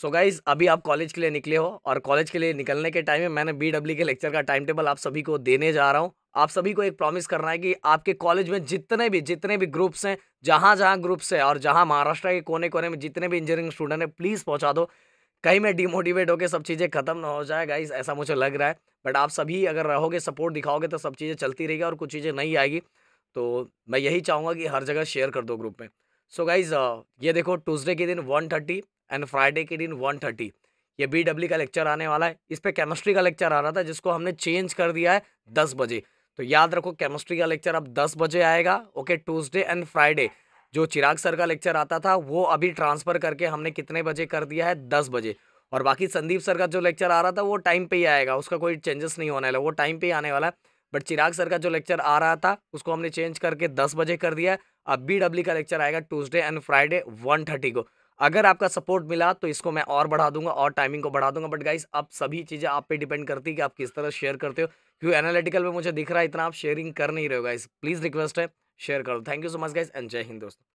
सो so guys अभी आप college के लिए निकले हो और कॉलेज के लिए निकलने के टाइम में मैंने बी डब्ल्यू के लेक्चर का टाइम टेबल आप सभी को देने जा रहा हूँ आप सभी को एक प्रॉमिस करना है कि आपके कॉलेज में जितने भी जितने भी ग्रुप्स हैं जहाँ जहाँ ग्रुप्स हैं और जहाँ महाराष्ट्र के कोने कोने में जितने भी इंजीनियरिंग स्टूडेंट हैं प्लीज़ पहुँचा दो कहीं मैं डिमोटिवेट होकर सब चीज़ें खत्म ना हो जाए गाइज ऐसा मुझे लग रहा है बट आप सभी अगर रहोगे सपोर्ट दिखाओगे तो सब चीज़ें चलती रहेगी और कुछ चीज़ें नहीं आएगी तो मैं यही चाहूँगा कि हर जगह शेयर कर दो ग्रुप में सो so गाइज़ ये देखो ट्यूसडे के दिन वन थर्टी एंड फ्राइडे के दिन वन थर्टी ये बी डब्ल्यू का लेक्चर आने वाला है इस पर केमिस्ट्री का लेक्चर आ रहा था जिसको हमने चेंज कर दिया है दस बजे तो याद रखो केमिस्ट्री का लेक्चर अब दस बजे आएगा ओके ट्यूजडे एंड फ्राइडे जो चिराग सर का लेक्चर आता था वो अभी ट्रांसफ़र करके हमने कितने बजे कर दिया है दस बजे और बाकी संदीप सर का जो लेक्चर आ रहा था वो टाइम पे ही आएगा उसका कोई चेंजेस नहीं होने वाला वो टाइम पे ही आने वाला है बट चिराग सर का जो लेक्चर आ रहा था उसको हमने चेंज करके दस बजे कर दिया अब बी डब्ल्यू का लेक्चर आएगा Tuesday and Friday one thirty को अगर आपका सपोर्ट मिला तो इसको मैं और बढ़ा दूंगा और टाइमिंग को बढ़ा दूंगा बट गाइस अब सभी चीज़ें आप पे डिपेंड करती है कि आप किस तरह शेयर करते हो क्योंकि एनालिटिकल में मुझे दिख रहा है इतना आप शेयरिंग कर नहीं रहे हो गाइस प्लीज़ रिक्वेस्ट है शेयर करो thank you so much guys and Jai Hind दोस्तों